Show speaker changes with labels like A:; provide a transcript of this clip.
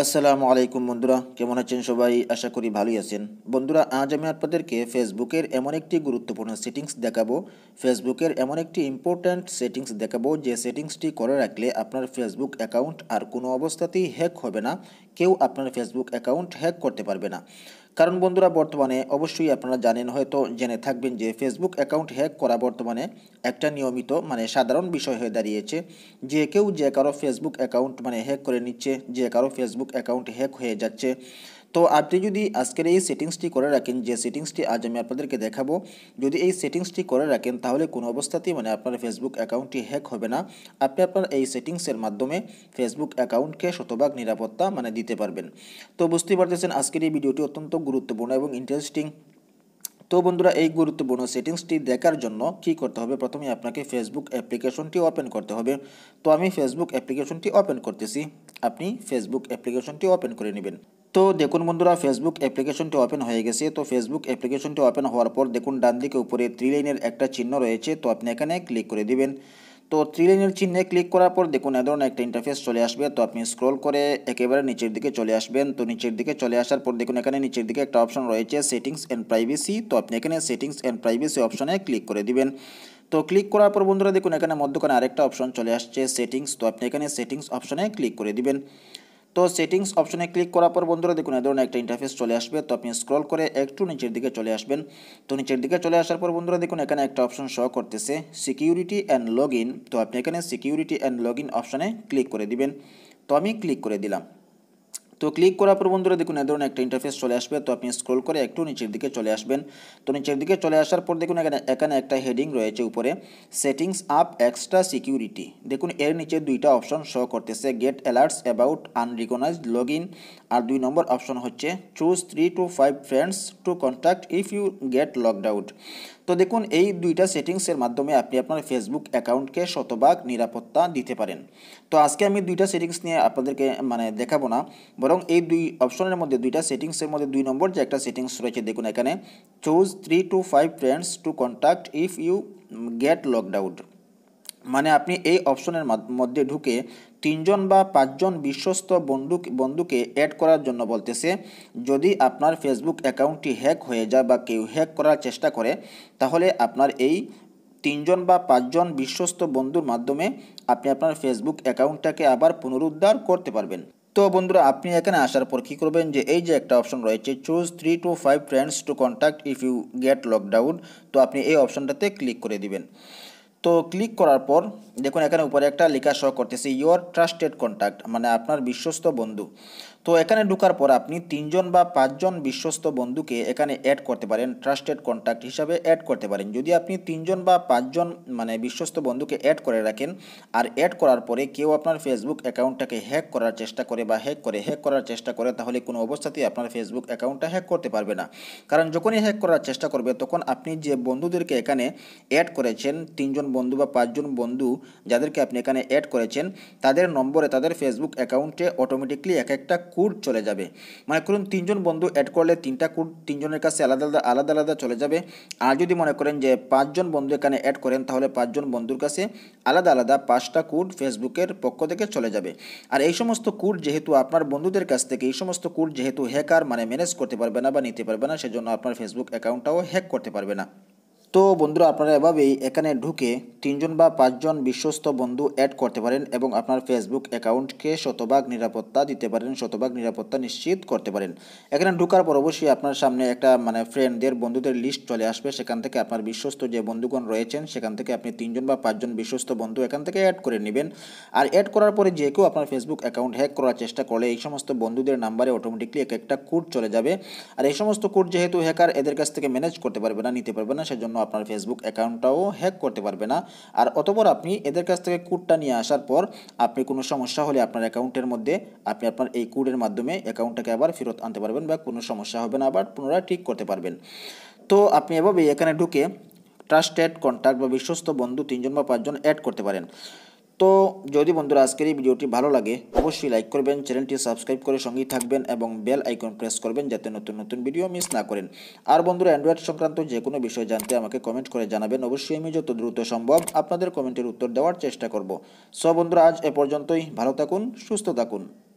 A: আসসালামু আলাইকুম বন্ধুরা কেমন আছেন সবাই আশা করি ভালোই আছেন বন্ধুরা আজ আমি আপনাদেরকে ফেসবুকের এমন একটি গুরুত্বপূর্ণ সেটিংস দেখাবো ফেসবুকের এমন একটি ইম্পর্ট্যান্ট সেটিংস দেখাবো যে সেটিংসটি করে রাখলে আপনার ফেসবুক অ্যাকাউন্ট আর কোনো অবস্থাতেই হ্যাক হবে না কেউ আপনার ফেসবুক অ্যাকাউন্ট হ্যাক করতে পারবে না কারণ বন্ধুরা বর্তমানে অবশ্যই আপনারা জানেন হয়তো জেনে থাকবেন যে ফেসবুক অ্যাকাউন্ট হ্যাক করা বর্তমানে একটা নিয়মিত মানে সাধারণ বিষয় হয়ে দাঁড়িয়েছে যে কেউ যে কারো ফেসবুক অ্যাকাউন্ট মানে হ্যাক করে নিচ্ছে যে কারো ফেসবুক অ্যাকাউন্ট হ্যাক হয়ে যাচ্ছে তো আপনি যদি আজকের এই সেটিংসটি করে রাখেন যে সেটিংসটি আজ আমি আপনাদেরকে দেখাবো যদি এই সেটিংসটি করে রাখেন তাহলে কোনো অবস্থাতেই মানে আপনার ফেসবুক অ্যাকাউন্টটি হ্যাক হবে না আপনি আপনার এই সেটিংসের মাধ্যমে ফেসবুক অ্যাকাউন্টকে শতভাগ নিরাপত্তা মানে দিতে পারবেন তো বুঝতেই পারতেছেন আজকের এই ভিডিওটি অত্যন্ত গুরুত্বপূর্ণ এবং ইন্টারেস্টিং তো বন্ধুরা এই গুরুত্বপূর্ণ সেটিংসটি দেখার জন্য কি করতে হবে প্রথমে আপনাকে ফেসবুক অ্যাপ্লিকেশনটি ওপেন করতে হবে তো আমি ফেসবুক অ্যাপ্লিকেশনটি ওপেন করতেছি আপনি ফেসবুক অ্যাপ্লিকেশনটি ওপেন করে নেবেন তো দেখুন বন্ধুরা ফেসবুক অ্যাপ্লিকেশনটি ওপেন হয়ে গেছে তো ফেসবুক অ্যাপ্লিকেশনটি ওপেন হওয়ার পর দেখুন ডান দিকে উপরে থ্রি লাইনের একটা চিহ্ন রয়েছে তো আপনি এখানে ক্লিক করে দিবেন তো থ্রি লাইনের চিহ্নে ক্লিক করার পর দেখুন এ ধরনের একটা ইন্টারফেস চলে আসবে তো আপনি স্ক্রল করে একেবারে নিচের দিকে চলে আসবেন তো নিচের দিকে চলে আসার পর দেখুন এখানে নিচের দিকে একটা অপশন রয়েছে সেটিংস অ্যান্ড প্রাইভেসি তো আপনি এখানে সেটিংস অ্যান্ড প্রাইভেসি অপশনে ক্লিক করে দিবেন তো ক্লিক করার পর বন্ধুরা দেখুন এখানে মধ্যখানে আরেকটা অপশন চলে আসছে সেটিংস তো আপনি এখানে সেটিংস অপশনে ক্লিক করে দিবেন তো সেটিংস অপশনে ক্লিক করার পর বন্ধুরা দেখুন এই ধরনের একটা ইন্টারফেস চলে আসবে তো আপনি স্ক্রল করে একটু নিচের দিকে চলে আসবেন তো নিচের দিকে চলে আসার পর বন্ধুরা দেখুন এখানে একটা অপশন শো করতেছে সিকিউরিটি অ্যান্ড লগ তো আপনি এখানে সিকিউরিটি অ্যান্ড লগ অপশনে ক্লিক করে দিবেন তো আমি ক্লিক করে দিলাম তো ক্লিক করার পর বন্ধুরা দেখুন এ ধরনের একটা ইন্টারফেস চলে আসবে তো আপনি স্ক্রোল করে একটু নিচের দিকে চলে আসবেন তো নিচের দিকে চলে আসার পর দেখুন এখানে এখানে একটা হেডিং রয়েছে উপরে সেটিংস আপ এক্সট্রা সিকিউরিটি দেখুন এর নিচে দুইটা অপশন শো করতেছে get alerts about unrecognised log in আর দুই নম্বর অপশন হচ্ছে choose three to five friends to contact if you get locked out তো দেখুন এই দুইটা সেটিংসের মাধ্যমে আপনি আপনার ফেসবুক অ্যাকাউন্টকে শতভাগ নিরাপত্তা দিতে পারেন তো আজকে আমি দুইটা সেটিংস নিয়ে আপনাদেরকে মানে দেখাবো না বরং বরং এই দুই অপশনের মধ্যে দুইটা সেটিংসের মধ্যে দুই নম্বর যে একটা সেটিংস রয়েছে দেখুন এখানে choose three to five friends to contact if you get lockdown মানে আপনি এই অপশনের মধ্যে ঢুকে তিনজন বা পাঁচজন বিশ্বস্ত বন্ধু বন্ধুকে অ্যাড করার জন্য বলতেছে যদি আপনার ফেসবুক অ্যাকাউন্টটি হ্যাক হয়ে যায় বা কেউ হ্যাক করার চেষ্টা করে তাহলে আপনার এই তিনজন বা পাঁচজন বিশ্বস্ত বন্ধুর মাধ্যমে আপনি আপনার ফেসবুক অ্যাকাউন্টটাকে আবার পুনরুদ্ধার করতে পারবেন তো বন্ধুরা আপনি এখানে আসার পর কী করবেন যে এই যে একটা অপশন রয়েছে choose three to five friends to contact if you get lockdown তো আপনি এই অপশনটাতে ক্লিক করে দিবেন তো ক্লিক করার পর দেখুন এখানে উপরে একটা লেখা শো করতেছে ইউর ট্রাস্টেড কন্ট্যাক্ট মানে আপনার বিশ্বস্ত বন্ধু তো এখানে ঢুকার পর আপনি তিনজন বা পাঁচজন বিশ্বস্ত বন্ধুকে এখানে অ্যাড করতে পারেন ট্রাস্টেড কন্ট্যাক্ট হিসাবে অ্যাড করতে পারেন যদি আপনি তিনজন বা পাঁচজন মানে বিশ্বস্ত বন্ধুকে অ্যাড করে রাখেন আর অ্যাড করার পরে কেউ আপনার ফেসবুক অ্যাকাউন্টটাকে হ্যাক করার চেষ্টা করে বা হ্যাক করে হ্যাক করার চেষ্টা করে তাহলে কোনো অবস্থাতেই আপনার ফেসবুক অ্যাকাউন্টটা হ্যাক করতে পারবে না কারণ যখনই হ্যাক করার চেষ্টা করবে তখন আপনি যে বন্ধুদেরকে এখানে অ্যাড করেছেন তিনজন বন্ধু বা পাঁচজন বন্ধু যাদেরকে আপনি এখানে অ্যাড করেছেন তাদের নম্বরে তাদের ফেসবুক অ্যাকাউন্টে অটোমেটিকলি এক একটা কোড চলে যাবে মনে করুন তিনজন বন্ধু অ্যাড করলে তিনটা কোড তিনজনের কাছে আলাদা আলাদা আলাদা আলাদা চলে যাবে আর যদি মনে করেন যে পাঁচজন বন্ধু এখানে অ্যাড করেন তাহলে পাঁচজন বন্ধুর কাছে আলাদা আলাদা পাঁচটা কোড ফেসবুকের পক্ষ থেকে চলে যাবে আর এই সমস্ত কোড যেহেতু আপনার বন্ধুদের কাছ থেকে এই সমস্ত কোড যেহেতু হ্যাকার মানে ম্যানেজ করতে পারবে না বা নিতে পারবে না সেজন্য আপনার ফেসবুক অ্যাকাউন্টটাও হ্যাক করতে পারবে না তো বন্ধুরা আপনারা এভাবেই এখানে ঢুকে তিনজন বা পাঁচজন বিশ্বস্ত বন্ধু অ্যাড করতে পারেন এবং আপনার ফেসবুক অ্যাকাউন্টকে শতভাগ নিরাপত্তা দিতে পারেন শতভাগ নিরাপত্তা নিশ্চিত করতে পারেন এখানে ঢুকার পর অবশ্যই আপনার সামনে একটা মানে ফ্রেন্ডদের বন্ধুদের লিস্ট চলে আসবে সেখান থেকে আপনার বিশ্বস্ত যে বন্ধুগণ রয়েছেন সেখান থেকে আপনি তিনজন বা পাঁচজন বিশ্বস্ত বন্ধু এখান থেকে অ্যাড করে নেবেন আর অ্যাড করার পরে যে কেউ আপনার ফেসবুক অ্যাকাউন্ট হ্যাক করার চেষ্টা করলে এই সমস্ত বন্ধুদের নাম্বারে অটোমেটিকলি এক একটা কোড চলে যাবে আর এই সমস্ত কোড যেহেতু হ্যাকার এদের কাছ থেকে ম্যানেজ করতে পারবে না নিতে পারবে না সেজন্য আপনার ফেসবুক অ্যাকাউন্টটাও হ্যাক করতে পারবে না আর অতপর আপনি এদের কাছ থেকে কোডটা নিয়ে আসার পর আপনি কোনো সমস্যা হলে আপনার অ্যাকাউন্টের মধ্যে আপনি আপনার এই কোডের মাধ্যমে অ্যাকাউন্টটাকে আবার ফেরত আনতে পারবেন বা কোনো সমস্যা হবে না আবার পুনরায় ঠিক করতে পারবেন তো আপনি এভাবেই এখানে ঢুকে ট্রাস্টেড কন্ট্যাক্ট বা বিশ্বস্ত বন্ধু তিনজন বা পাঁচজন অ্যাড করতে পারেন তো যদি বন্ধুরা আজকের এই ভিডিওটি ভালো লাগে অবশ্যই লাইক করবেন চ্যানেলটি সাবস্ক্রাইব করে সঙ্গেই থাকবেন এবং বেল আইকন প্রেস করবেন যাতে নতুন নতুন ভিডিও মিস না করেন আর বন্ধুরা অ্যান্ড্রয়েড সংক্রান্ত যে কোনো বিষয় জানতে আমাকে কমেন্ট করে জানাবেন অবশ্যই আমি যত দ্রুত সম্ভব আপনাদের কমেন্টের উত্তর দেওয়ার চেষ্টা করব সো বন্ধুরা আজ এ পর্যন্তই ভালো থাকুন সুস্থ থাকুন